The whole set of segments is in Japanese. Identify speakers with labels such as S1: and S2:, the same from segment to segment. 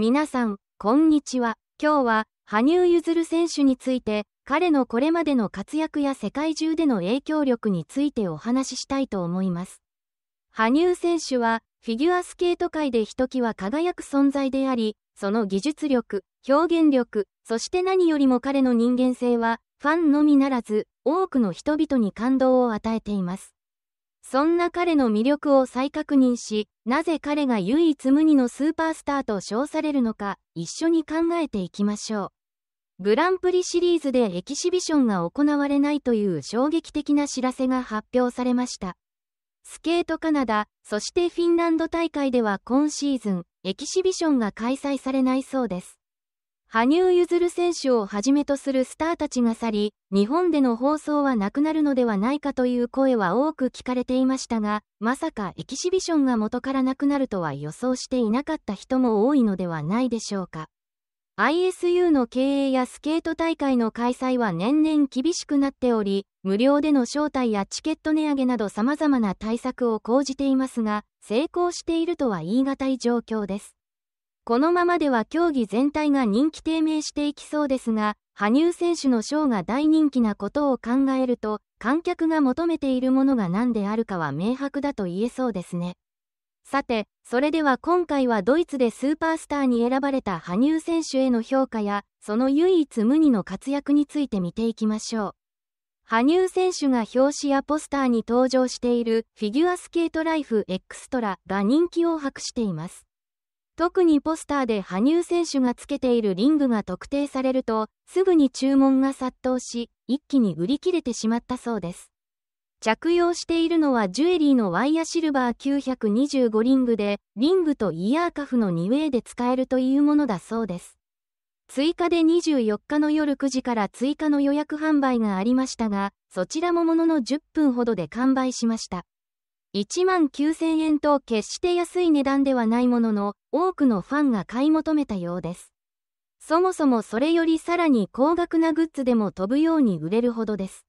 S1: 皆さん、こんにちは。今日は、羽生結弦選手について、彼のこれまでの活躍や世界中での影響力についてお話ししたいと思います。羽生選手は、フィギュアスケート界でひときわ輝く存在であり、その技術力、表現力、そして何よりも彼の人間性は、ファンのみならず、多くの人々に感動を与えています。そんな彼の魅力を再確認し、なぜ彼が唯一無二のスーパースターと称されるのか、一緒に考えていきましょう。グランプリシリーズでエキシビションが行われないという衝撃的な知らせが発表されました。スケートカナダ、そしてフィンランド大会では今シーズン、エキシビションが開催されないそうです。羽生結弦選手をはじめとするスターたちが去り、日本での放送はなくなるのではないかという声は多く聞かれていましたが、まさかエキシビションが元からなくなるとは予想していなかった人も多いのではないでしょうか。ISU の経営やスケート大会の開催は年々厳しくなっており、無料での招待やチケット値上げなど様々な対策を講じていますが、成功しているとは言い難い状況です。このままでは競技全体が人気低迷していきそうですが、羽生選手のショーが大人気なことを考えると、観客が求めているものが何であるかは明白だと言えそうですね。さて、それでは今回はドイツでスーパースターに選ばれた羽生選手への評価や、その唯一無二の活躍について見ていきましょう。羽生選手が表紙やポスターに登場しているフィギュアスケートライフエクストラが人気を博しています。特にポスターで羽生選手がつけているリングが特定されると、すぐに注文が殺到し、一気に売り切れてしまったそうです。着用しているのはジュエリーのワイヤシルバー925リングで、リングとイヤーカフの2 w a y で使えるというものだそうです。追加で24日の夜9時から追加の予約販売がありましたが、そちらもものの10分ほどで完売しました。1万9000円と決して安い値段ではないものの、多くのファンが買い求めたようです。そもそもそれよりさらに高額なグッズでも飛ぶように売れるほどです。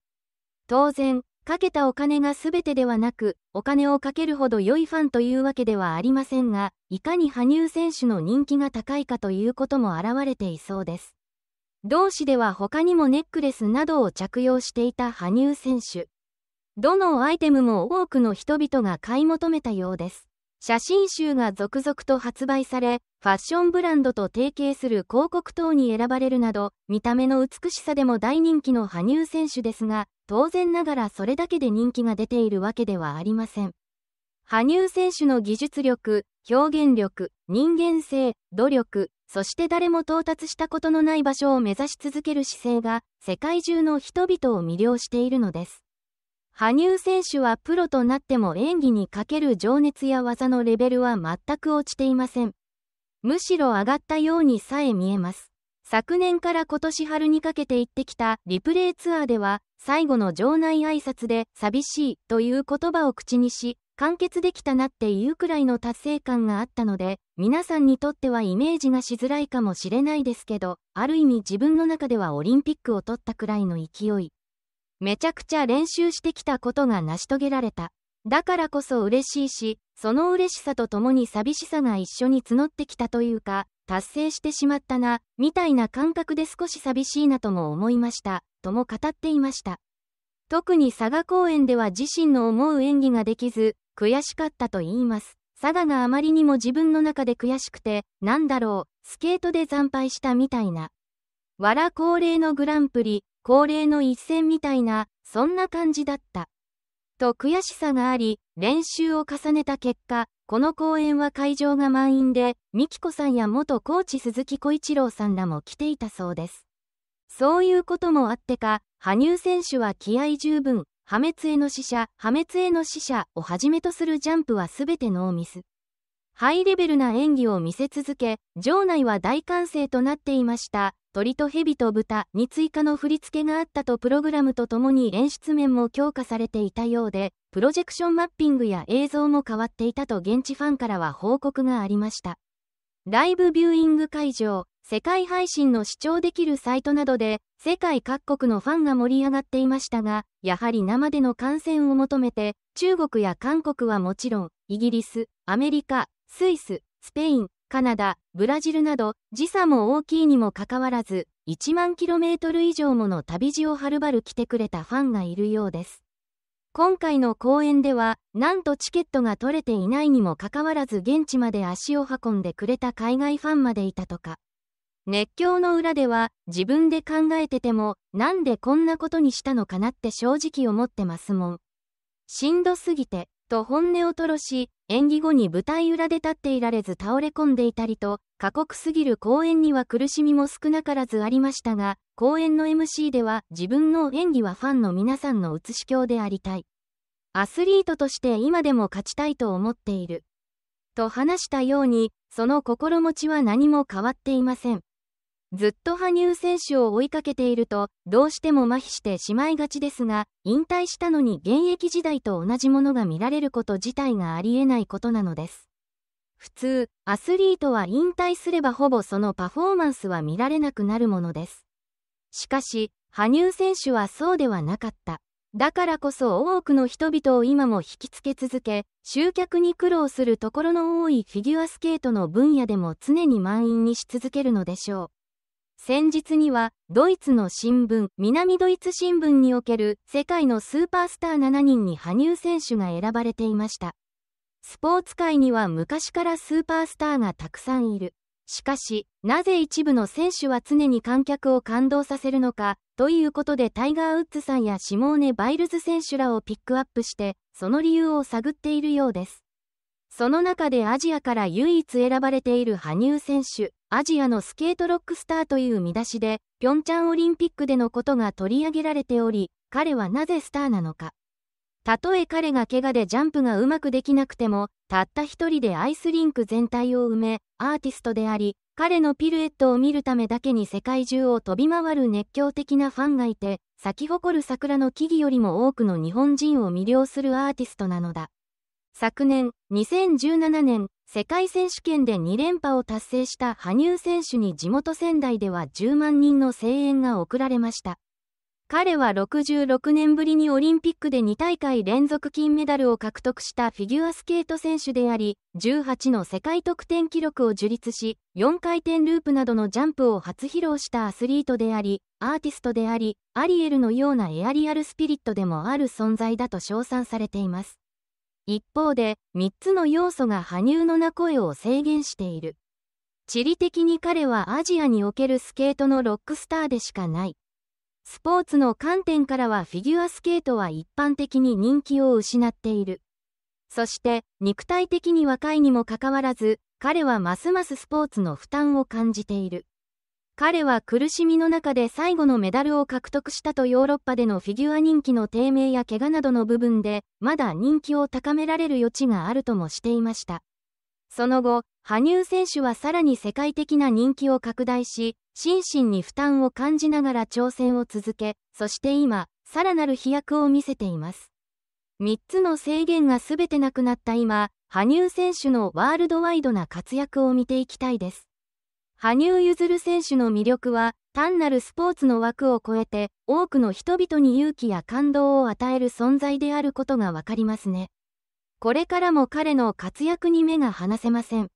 S1: 当然、かけたお金が全てではなく、お金をかけるほど良いファンというわけではありませんが、いかに羽生選手の人気が高いかということも表れていそうです。同志では他にもネックレスなどを着用していた羽生選手。どのアイテムも多くの人々が買い求めたようです。写真集が続々と発売され、ファッションブランドと提携する広告等に選ばれるなど、見た目の美しさでも大人気の羽生選手ですが、当然ながらそれだけで人気が出ているわけではありません。羽生選手の技術力、表現力、人間性、努力、そして誰も到達したことのない場所を目指し続ける姿勢が、世界中の人々を魅了しているのです。羽生選手はプロとなっても演技にかける情熱や技のレベルは全く落ちていません。むしろ上がったようにさえ見えます。昨年から今年春にかけて行ってきたリプレイツアーでは、最後の場内挨拶で寂しいという言葉を口にし、完結できたなっていうくらいの達成感があったので、皆さんにとってはイメージがしづらいかもしれないですけど、ある意味自分の中ではオリンピックを取ったくらいの勢いめちゃくちゃ練習してきたことが成し遂げられた。だからこそ嬉しいし、その嬉しさとともに寂しさが一緒に募ってきたというか、達成してしまったな、みたいな感覚で少し寂しいなとも思いました、とも語っていました。特に佐賀公演では自身の思う演技ができず、悔しかったと言います。佐賀があまりにも自分の中で悔しくて、なんだろう、スケートで惨敗したみたいな。わら恒例のグランプリ、恒例の一戦みたいな、そんな感じだった。と悔しさがあり、練習を重ねた結果、この公演は会場が満員で、美紀子さんや元コーチ鈴木小一郎さんらも来ていたそうです。そういうこともあってか、羽生選手は気合十分、破滅への死者、破滅への死者をはじめとするジャンプは全てノーミス。ハイレベルな演技を見せ続け、場内は大歓声となっていました。鳥と蛇と豚に追加の振り付けがあったとプログラムとともに演出面も強化されていたようで、プロジェクションマッピングや映像も変わっていたと現地ファンからは報告がありました。ライブビューイング会場、世界配信の視聴できるサイトなどで、世界各国のファンが盛り上がっていましたが、やはり生での観戦を求めて、中国や韓国はもちろん、イギリス、アメリカ、スイス、スペイン、カナダ、ブラジルなど時差も大きいにもかかわらず、1万 km 以上もの旅路をはるばる来てくれたファンがいるようです。今回の公演では、なんとチケットが取れていないにもかかわらず現地まで足を運んでくれた海外ファンまでいたとか。熱狂の裏では、自分で考えてても、なんでこんなことにしたのかなって正直思ってますもん。しんどすぎて、と本音を吐露し、演技後に舞台裏で立っていられず倒れ込んでいたりと、過酷すぎる公演には苦しみも少なからずありましたが、公演の MC では自分の演技はファンの皆さんの写し鏡でありたい。アスリートとして今でも勝ちたいと思っている。と話したように、その心持ちは何も変わっていません。ずっと羽生選手を追いかけていると、どうしても麻痺してしまいがちですが、引退したのに現役時代と同じものが見られること自体がありえないことなのです。普通、アスリートは引退すればほぼそのパフォーマンスは見られなくなるものです。しかし、羽生選手はそうではなかった。だからこそ多くの人々を今も引きつけ続け、集客に苦労するところの多いフィギュアスケートの分野でも常に満員にし続けるのでしょう。先日には、ドイツの新聞、南ドイツ新聞における世界のスーパースター7人に羽生選手が選ばれていました。スポーツ界には昔からスーパースターがたくさんいる。しかし、なぜ一部の選手は常に観客を感動させるのか、ということでタイガー・ウッズさんやシモーネ・バイルズ選手らをピックアップして、その理由を探っているようです。その中でアジアから唯一選ばれている羽生選手。アジアのスケートロックスターという見出しで、ピョンチャンオリンピックでのことが取り上げられており、彼はなぜスターなのか。たとえ彼が怪我でジャンプがうまくできなくても、たった一人でアイスリンク全体を埋め、アーティストであり、彼のピルエットを見るためだけに世界中を飛び回る熱狂的なファンがいて、咲き誇る桜の木々よりも多くの日本人を魅了するアーティストなのだ。昨年、2017年、世界選手権で2連覇を達成した羽生選手に地元仙台では10万人の声援が送られました。彼は66年ぶりにオリンピックで2大会連続金メダルを獲得したフィギュアスケート選手であり、18の世界得点記録を樹立し、4回転ループなどのジャンプを初披露したアスリートであり、アーティストであり、アリエルのようなエアリアルスピリットでもある存在だと称賛されています。一方で3つの要素が羽生の名声を制限している地理的に彼はアジアにおけるスケートのロックスターでしかないスポーツの観点からはフィギュアスケートは一般的に人気を失っているそして肉体的に若いにもかかわらず彼はますますスポーツの負担を感じている彼は苦しみの中で最後のメダルを獲得したとヨーロッパでのフィギュア人気の低迷や怪我などの部分で、まだ人気を高められる余地があるともしていました。その後、羽生選手はさらに世界的な人気を拡大し、心身に負担を感じながら挑戦を続け、そして今、さらなる飛躍を見せています。3つの制限が全てなくなった今、羽生選手のワールドワイドな活躍を見ていきたいです。羽生結弦選手の魅力は、単なるスポーツの枠を超えて、多くの人々に勇気や感動を与える存在であることがわかりますね。これからも彼の活躍に目が離せません。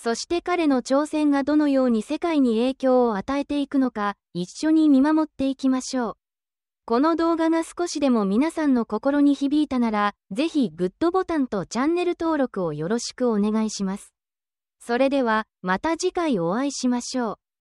S1: そして彼の挑戦がどのように世界に影響を与えていくのか、一緒に見守っていきましょう。この動画が少しでも皆さんの心に響いたなら、是非グッドボタンとチャンネル登録をよろしくお願いします。それではまた次回お会いしましょう。